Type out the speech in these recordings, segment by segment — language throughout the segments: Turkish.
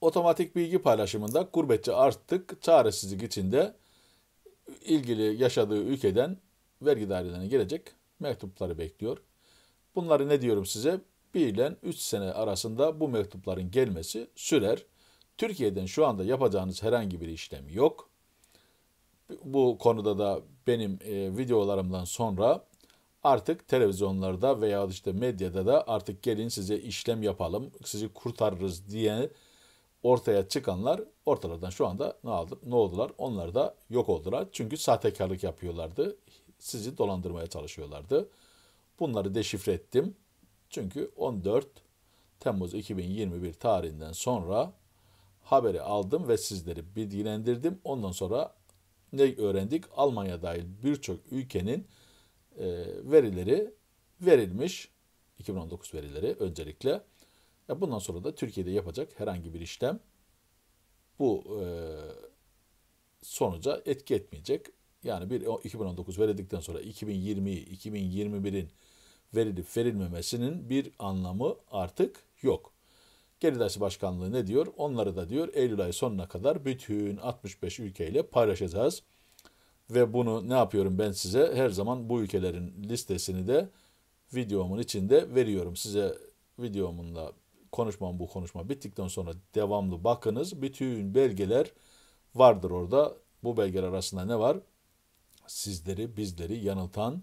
otomatik bilgi paylaşımında gurbetçi artık çaresizlik içinde ilgili yaşadığı ülkeden vergi dairelerine gelecek mektupları bekliyor. Bunları ne diyorum size? 1 ile 3 sene arasında bu mektupların gelmesi sürer. Türkiye'den şu anda yapacağınız herhangi bir işlem yok. Bu konuda da benim e, videolarımdan sonra artık televizyonlarda veya işte medyada da artık gelin size işlem yapalım, sizi kurtarırız diye ortaya çıkanlar ortalardan şu anda ne, aldı, ne oldular? Onlar da yok oldular. Çünkü sahtekarlık yapıyorlardı. Sizi dolandırmaya çalışıyorlardı. Bunları deşifre ettim. Çünkü 14 Temmuz 2021 tarihinden sonra haberi aldım ve sizleri bilgilendirdim. Ondan sonra ne öğrendik? Almanya dahil birçok ülkenin e, verileri verilmiş. 2019 verileri öncelikle ya bundan sonra da Türkiye'de yapacak herhangi bir işlem bu e, sonuca etki etmeyecek. Yani bir 2019 verildikten sonra 2020, 2021'in verilip verilmemesinin bir anlamı artık yok. Geridası Başkanlığı ne diyor? Onları da diyor Eylül ayı sonuna kadar bütün 65 ülkeyle paylaşacağız. Ve bunu ne yapıyorum ben size? Her zaman bu ülkelerin listesini de videomun içinde veriyorum. Size videomun da konuşmam bu konuşma bittikten sonra devamlı bakınız. Bütün belgeler vardır orada. Bu belgeler arasında ne var? Sizleri, bizleri yanıltan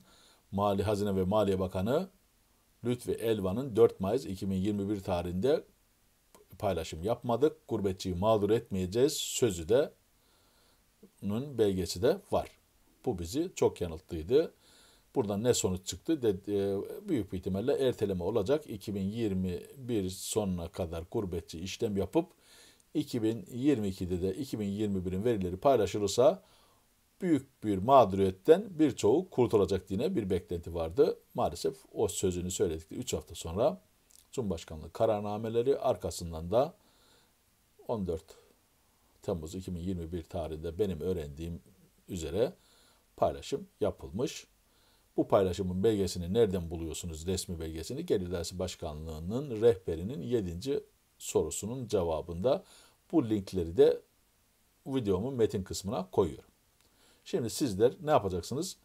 Mali Hazine ve Maliye Bakanı Lütfi Elvan'ın 4 Mayıs 2021 tarihinde paylaşım yapmadık. Gurbetçiyi mağdur etmeyeceğiz sözü de bunun belgesi de var. Bu bizi çok yanılttıydı. Buradan ne sonuç çıktı? dedi e, büyük bir ihtimalle erteleme olacak. 2021 sonuna kadar gurbetçi işlem yapıp 2022'de de 2021'in verileri paylaşılırsa büyük bir mağduriyetten birçoğu kurtulacak diye bir beklenti vardı. Maalesef o sözünü söyledikleri 3 hafta sonra Cumhurbaşkanlığı kararnameleri arkasından da 14 Temmuz 2021 tarihinde benim öğrendiğim üzere paylaşım yapılmış. Bu paylaşımın belgesini nereden buluyorsunuz resmi belgesini? Geri Dersi Başkanlığı'nın rehberinin 7. sorusunun cevabında bu linkleri de videomun metin kısmına koyuyorum. Şimdi sizler ne yapacaksınız?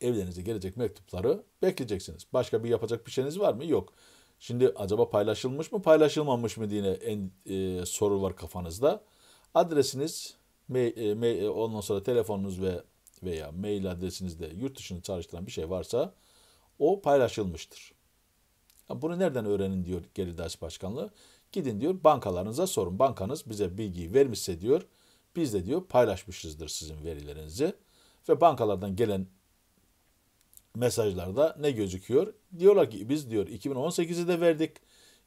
Evlerinize gelecek mektupları bekleyeceksiniz. Başka bir yapacak bir şeyiniz var mı? Yok. Şimdi acaba paylaşılmış mı paylaşılmamış mı diye en, e, soru var kafanızda. Adresiniz, me, e, me, ondan sonra telefonunuz ve veya mail adresinizde yurt dışını çağrıştıran bir şey varsa o paylaşılmıştır. Bunu nereden öğrenin diyor Geri Ders Başkanlığı. Gidin diyor bankalarınıza sorun. Bankanız bize bilgiyi vermişse diyor biz de diyor paylaşmışızdır sizin verilerinizi. Ve bankalardan gelen mesajlarda ne gözüküyor? Diyorlar ki biz diyor 2018'i de verdik,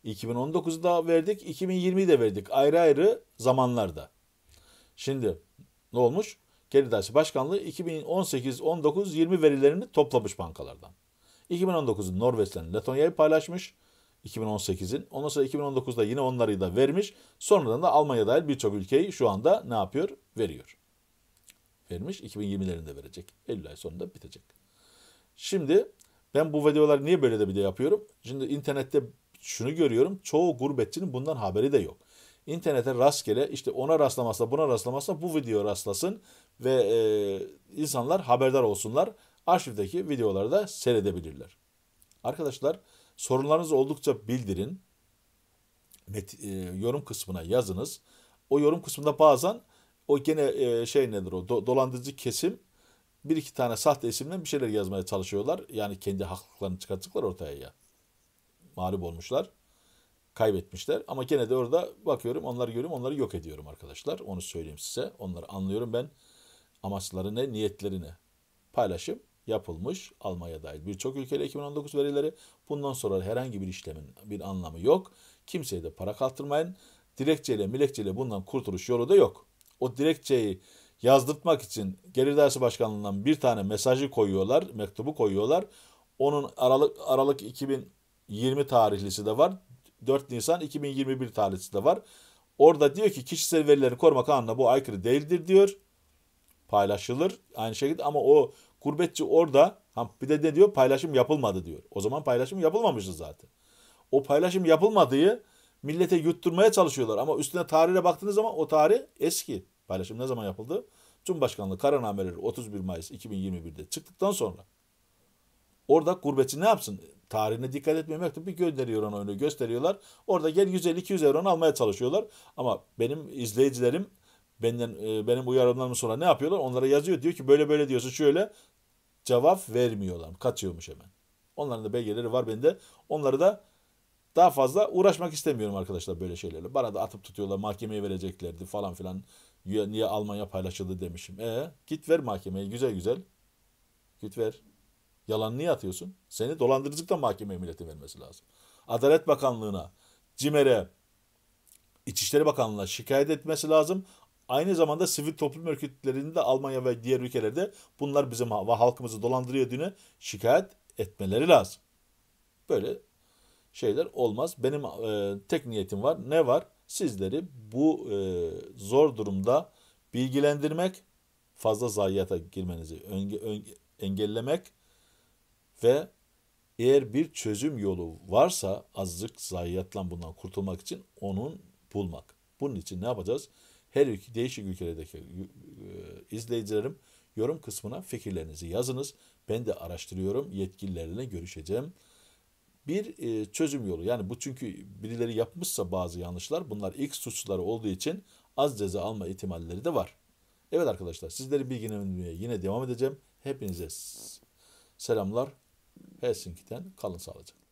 2019'u da verdik, 2020'yi de verdik ayrı ayrı zamanlarda. Şimdi ne olmuş? Kelidaş Başkanlığı 2018, 19, 20 verilerini toplamış bankalardan. 2019'un Norveç'ten Letonya'yı paylaşmış. 2018'in. Ondan sonra 2019'da yine onları da vermiş. Sonradan da Almanya dahil birçok ülkeyi şu anda ne yapıyor? Veriyor. Vermiş. 2020'lerinde verecek. Eylül ay sonunda bitecek. Şimdi ben bu videoları niye böyle de bir de yapıyorum? Şimdi internette şunu görüyorum. Çoğu gurbetçinin bundan haberi de yok internete rastgele işte ona rastlamazsa buna rastlamazsa bu video rastlasın ve e, insanlar haberdar olsunlar. Arşivdeki videoları da seyredebilirler. Arkadaşlar sorunlarınız oldukça bildirin. Met, e, yorum kısmına yazınız. O yorum kısmında bazen o gene e, şey nedir o do, dolandırıcı kesim bir iki tane sahte isimden bir şeyler yazmaya çalışıyorlar. Yani kendi haklıklarını çıkarttıklar ortaya ya. Mağlup olmuşlar kaybetmişler. Ama gene de orada bakıyorum onları görüyorum onları yok ediyorum arkadaşlar. Onu söyleyeyim size. Onları anlıyorum ben. Amaçları ne, niyetleri ne? Paylaşım yapılmış Almanya dahil birçok ülkede 2019 verileri. Bundan sonra herhangi bir işlemin bir anlamı yok. Kimseye de para kaltırmayın. Dilekçeyle milekçeyle bundan kurtuluş yolu da yok. O dilekçeyi yazdırtmak için Gelir dersi Başkanlığı'ndan bir tane mesajı koyuyorlar, mektubu koyuyorlar. Onun Aralık Aralık 2020 tarihlisi de var. 4 Nisan 2021 de var. Orada diyor ki kişisel verileri koruma kanununa bu aykırı değildir diyor. Paylaşılır aynı şekilde ama o gurbetçi orada ha bir de ne diyor paylaşım yapılmadı diyor. O zaman paylaşım yapılmamıştı zaten. O paylaşım yapılmadığı millete yutturmaya çalışıyorlar ama üstüne tarihe baktığınız zaman o tarih eski. Paylaşım ne zaman yapıldı? Cumhurbaşkanlığı kararnameleri 31 Mayıs 2021'de çıktıktan sonra orada gurbetçi ne yapsın? tarihine dikkat etmiyor. Mektup bir gönderiyor onu öyle gösteriyorlar. Orada gel 150-200 euronu almaya çalışıyorlar. Ama benim izleyicilerim benden e, benim uyarımlarım sonra ne yapıyorlar? Onlara yazıyor diyor ki böyle böyle diyorsun şöyle cevap vermiyorlar. Kaçıyormuş hemen. Onların da belgeleri var bende. Onları da daha fazla uğraşmak istemiyorum arkadaşlar böyle şeylerle. Bana da atıp tutuyorlar mahkemeye vereceklerdi falan filan. Niye Almanya paylaşıldı demişim. E git ver mahkemeye güzel güzel. Git ver. Yalan niye atıyorsun? Seni dolandırıcılıkla mahkemeye milletin vermesi lazım. Adalet Bakanlığı'na, CİMER'e, İçişleri Bakanlığı'na şikayet etmesi lazım. Aynı zamanda sivil toplum örgütlerinde Almanya ve diğer ülkelerde bunlar bizim ve halkımızı dolandırıyor diye şikayet etmeleri lazım. Böyle şeyler olmaz. Benim e, tek niyetim var. Ne var? Sizleri bu e, zor durumda bilgilendirmek, fazla zayiata girmenizi önge, önge, engellemek ve eğer bir çözüm yolu varsa azıcık zayiatlan bundan kurtulmak için onun bulmak. Bunun için ne yapacağız? Her iki değişik ülkelerdeki e, izleyicilerim yorum kısmına fikirlerinizi yazınız. Ben de araştırıyorum. Yetkililerle görüşeceğim. Bir e, çözüm yolu yani bu çünkü birileri yapmışsa bazı yanlışlar bunlar ilk suçları olduğu için az ceza alma ihtimalleri de var. Evet arkadaşlar sizleri bilgilendirmeye yine devam edeceğim. Hepinize selamlar. Helsinki'den kalın sağlıcakla.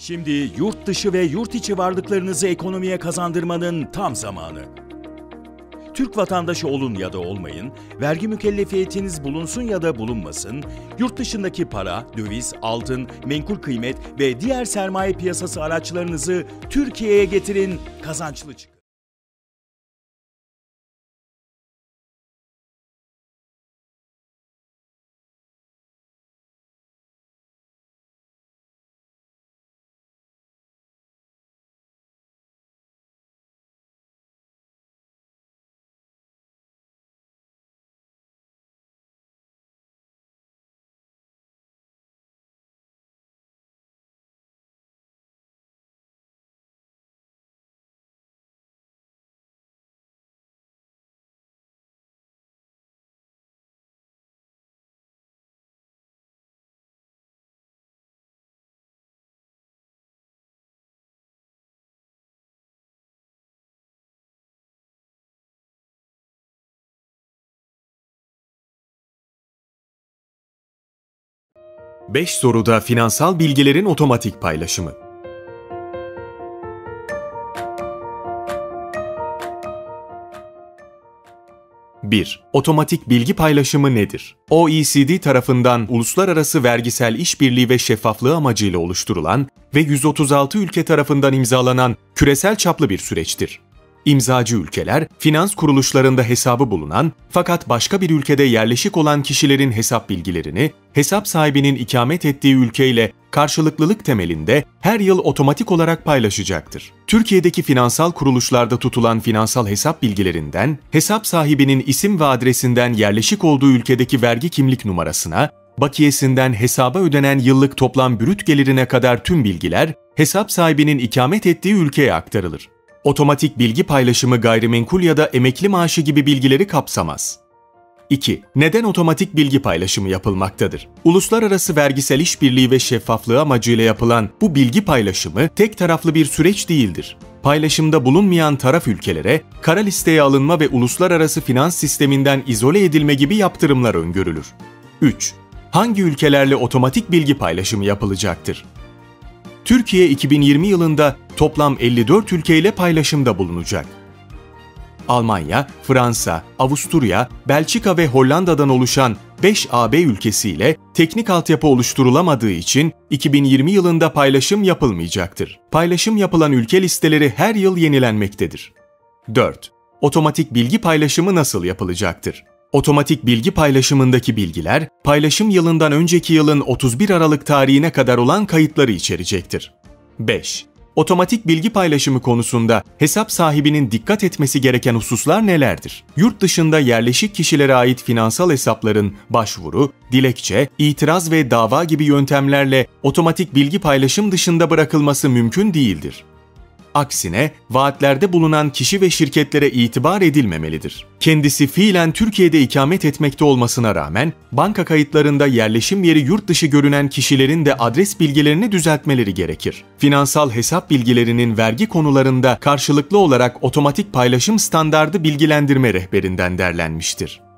Şimdi yurt dışı ve yurt içi varlıklarınızı ekonomiye kazandırmanın tam zamanı. Türk vatandaşı olun ya da olmayın, vergi mükellefiyetiniz bulunsun ya da bulunmasın, yurt dışındaki para, döviz, altın, menkul kıymet ve diğer sermaye piyasası araçlarınızı Türkiye'ye getirin, kazançlı çıkın. 5 soruda finansal bilgilerin otomatik paylaşımı. Bir, otomatik bilgi paylaşımı nedir? OECD tarafından Uluslararası Vergisel İşbirliği ve Şeffaflığı amacıyla oluşturulan ve 136 ülke tarafından imzalanan küresel çaplı bir süreçtir. İmzacı ülkeler, finans kuruluşlarında hesabı bulunan fakat başka bir ülkede yerleşik olan kişilerin hesap bilgilerini hesap sahibinin ikamet ettiği ülkeyle karşılıklılık temelinde her yıl otomatik olarak paylaşacaktır. Türkiye'deki finansal kuruluşlarda tutulan finansal hesap bilgilerinden, hesap sahibinin isim ve adresinden yerleşik olduğu ülkedeki vergi kimlik numarasına, bakiyesinden hesaba ödenen yıllık toplam brüt gelirine kadar tüm bilgiler hesap sahibinin ikamet ettiği ülkeye aktarılır. Otomatik bilgi paylaşımı gayrimenkul ya da emekli maaşı gibi bilgileri kapsamaz. 2. Neden otomatik bilgi paylaşımı yapılmaktadır? Uluslararası vergisel işbirliği ve şeffaflığı amacıyla yapılan bu bilgi paylaşımı tek taraflı bir süreç değildir. Paylaşımda bulunmayan taraf ülkelere kara listeye alınma ve uluslararası finans sisteminden izole edilme gibi yaptırımlar öngörülür. 3. Hangi ülkelerle otomatik bilgi paylaşımı yapılacaktır? Türkiye 2020 yılında toplam 54 ülkeyle paylaşımda bulunacak. Almanya, Fransa, Avusturya, Belçika ve Hollanda'dan oluşan 5 AB ülkesiyle teknik altyapı oluşturulamadığı için 2020 yılında paylaşım yapılmayacaktır. Paylaşım yapılan ülke listeleri her yıl yenilenmektedir. 4. Otomatik bilgi paylaşımı nasıl yapılacaktır? Otomatik bilgi paylaşımındaki bilgiler, paylaşım yılından önceki yılın 31 Aralık tarihine kadar olan kayıtları içerecektir. 5. Otomatik bilgi paylaşımı konusunda hesap sahibinin dikkat etmesi gereken hususlar nelerdir? Yurt dışında yerleşik kişilere ait finansal hesapların başvuru, dilekçe, itiraz ve dava gibi yöntemlerle otomatik bilgi paylaşım dışında bırakılması mümkün değildir. Aksine vaatlerde bulunan kişi ve şirketlere itibar edilmemelidir. Kendisi fiilen Türkiye'de ikamet etmekte olmasına rağmen banka kayıtlarında yerleşim yeri yurt dışı görünen kişilerin de adres bilgilerini düzeltmeleri gerekir. Finansal hesap bilgilerinin vergi konularında karşılıklı olarak otomatik paylaşım standardı bilgilendirme rehberinden derlenmiştir.